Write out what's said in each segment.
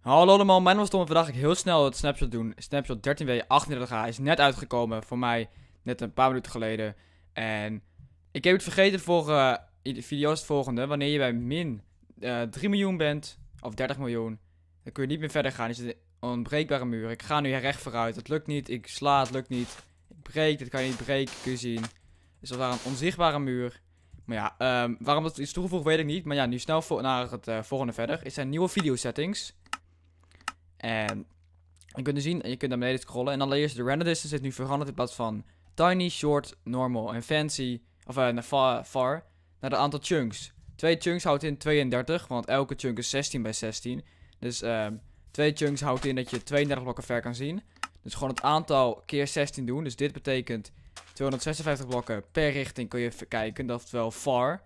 Hallo allemaal, mijn was is Tom en vandaag ga ik heel snel het snapshot doen. Snapshot 13W38H is net uitgekomen voor mij, net een paar minuten geleden. En ik heb het vergeten, eh, de video het volgende. Wanneer je bij min uh, eh, 3 miljoen bent, of 30 miljoen, dan kun je niet meer verder gaan. is is een onbreekbare muur. Ik ga nu recht vooruit, Het lukt niet. Ik sla, het lukt niet. Ik breek, dit kan je niet breken, kun je zien. Het dus dat daar een onzichtbare muur. Maar ja, ehm, waarom dat is toegevoegd weet ik niet. Maar ja, nu snel naar het eh, volgende verder. Is zijn nieuwe video settings. En je kunt dus zien, je kunt naar beneden scrollen. En allereerst de render distance is nu veranderd in plaats van tiny, short, normal en fancy. Of eh, naar far, Naar de aantal chunks. Twee chunks houdt in 32, want elke chunk is 16 bij 16. Dus uh, twee chunks houdt in dat je 32 blokken ver kan zien. Dus gewoon het aantal keer 16 doen. Dus dit betekent 256 blokken per richting kun je kijken. Dat is wel far.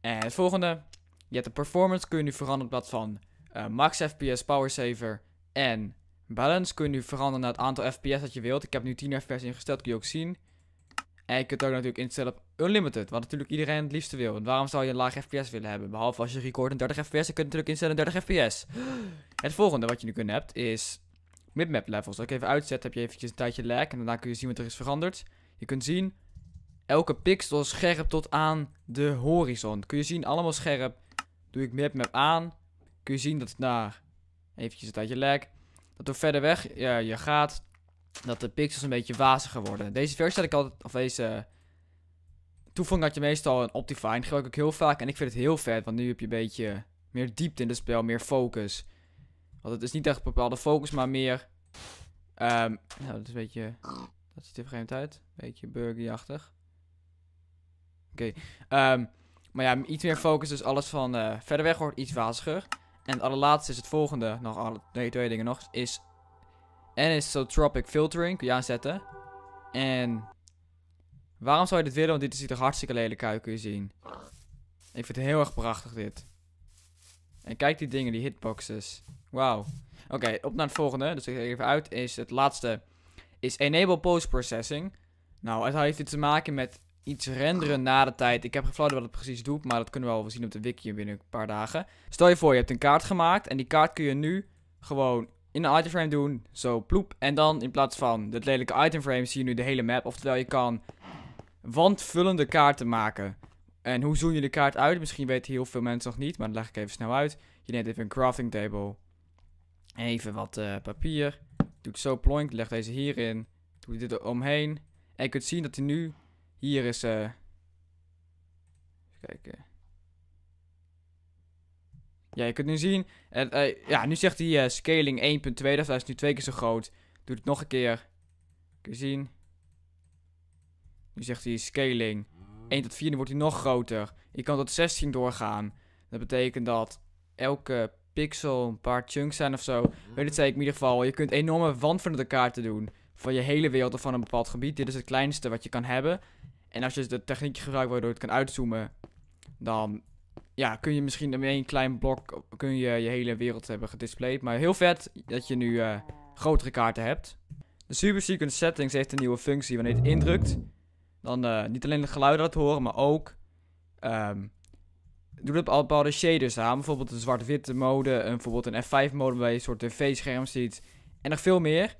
En het volgende. Je hebt de performance kun je nu veranderen in plaats van eh, max FPS, power saver en balance. Kun je nu veranderen naar het aantal FPS dat je wilt. Ik heb nu 10 FPS ingesteld, kun je ook zien. En je kunt ook natuurlijk instellen op unlimited, wat natuurlijk iedereen het liefste wil. Want waarom zou je een laag FPS willen hebben? Behalve als je record een 30 FPS, dan kun je natuurlijk instellen 30 FPS. Het volgende wat je nu kunt hebt is midmap levels. Als ik even uitzet, heb je eventjes een tijdje lag en daarna kun je zien wat er is veranderd. Je kunt zien, elke pixel scherp tot aan de horizon. Kun je zien, allemaal scherp. Doe ik midmap aan, kun je zien dat na eventjes uit je lag, dat door verder weg ja, je gaat, dat de pixels een beetje waziger worden. Deze versie had ik altijd, of deze toevoeging had je meestal een Optifine, gebruik ik heel vaak en ik vind het heel vet, want nu heb je een beetje meer diepte in het spel, meer focus. Want het is niet echt een bepaalde focus, maar meer, um, nou dat is een beetje, dat ziet er op een gegeven moment uit, een beetje burgerjachtig. Oké, okay. Ehm, maar ja, iets meer focus, dus alles van uh, verder weg wordt iets waziger. En het allerlaatste is het volgende. Nog alle, nee, twee dingen nog. Is anisotropic filtering. Kun je aanzetten. En waarom zou je dit willen? Want dit ziet er hartstikke lelijk uit, kun je zien. Ik vind het heel erg prachtig dit. En kijk die dingen, die hitboxes. Wauw. Oké, op naar het volgende. Dus ik even uit. Is het laatste. Is enable post processing. Nou, het heeft iets te maken met iets renderen na de tijd. Ik heb geen wat het precies doet, maar dat kunnen we wel zien op de wiki binnen een paar dagen. Stel je voor, je hebt een kaart gemaakt en die kaart kun je nu gewoon in een itemframe doen. Zo, ploep. En dan in plaats van dat lelijke itemframe zie je nu de hele map. Oftewel, je kan wandvullende kaarten maken. En hoe zoen je de kaart uit? Misschien weten heel veel mensen nog niet, maar dat leg ik even snel uit. Je neemt even een crafting table. Even wat eh, papier. Doe ik zo ploink, leg deze hierin. Doe dit er omheen. En je kunt zien dat hij nu hier is... Eh, even kijken. Ja, je kunt nu zien... Uh, ja, nu zegt hij eh, scaling 1.2. Dat is nu twee keer zo groot. Doe het nog een keer. Kun je zien. Nu zegt hij scaling 1 tot 4. Dan wordt hij nog groter. Je kan tot 16 doorgaan. Dat betekent dat elke pixel een paar chunks zijn of zo. Weet het zeker in ieder geval. Je kunt enorme de kaarten doen. Van je hele wereld of van een bepaald gebied. Dit is het kleinste wat je kan hebben. En als je de techniek gebruikt waardoor het kan uitzoomen, dan ja, kun je misschien in één klein blok kun je, je hele wereld hebben gedisplayed. Maar heel vet dat je nu eh, grotere kaarten hebt. De Super Sequence Settings heeft een nieuwe functie. Wanneer je het indrukt, dan eh, niet alleen de geluiden laat horen, maar ook... doe ehm, doet het bepaalde shaders aan. Bijvoorbeeld een zwart-witte mode, een, bijvoorbeeld een F5-mode waar je een soort tv-scherm ziet. En nog veel meer.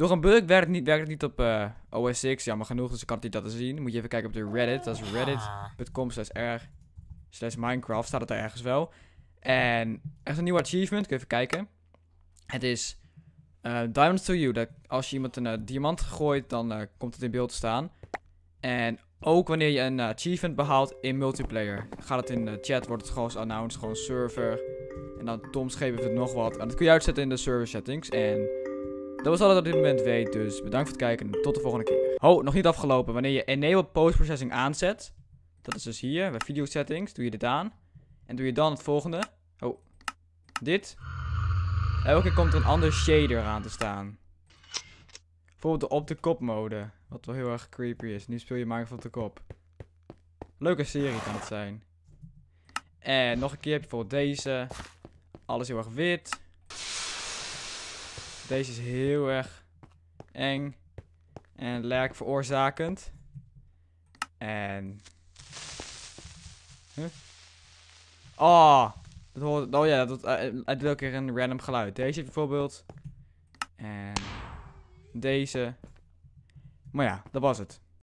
Door een bug werkt het niet, werkt niet op uh, eh, OS X, jammer genoeg, dus ik kan het niet laten zien. Moet je even kijken op de Reddit, dat is ah. reddit.com slash r slash Minecraft, staat het er ergens wel. En echt een nieuw achievement, kun je even kijken. Het is eh, Diamonds to You, dat als je iemand een eh, diamant gooit, dan komt het in beeld te staan. En ook wanneer je een achievement behaalt in multiplayer. Gaat het in de chat, wordt het gewoon announced, gewoon server. En dan Tom schreef het nog wat. En dat kun je uitzetten in de server settings en... Dat was alles wat ik op dit moment weet, dus bedankt voor het kijken en tot de volgende keer. oh nog niet afgelopen. Wanneer je Enable Post Processing aanzet, dat is dus hier, bij Video Settings, doe je dit aan. En doe je dan het volgende. Oh, dit. Elke keer komt er een ander shader aan te staan. Bijvoorbeeld de op de kop mode, wat wel heel erg creepy is. Nu speel je Minecraft op de kop. Leuke serie kan het zijn. En nog een keer heb je bijvoorbeeld deze. Alles heel erg wit. Deze is heel erg eng en lerk veroorzakend. En... Huh? Oh, dat hoort, oh ja, dat eh, eh, uit welke keer een random geluid. Deze bijvoorbeeld. En deze. Maar ja, dat was het.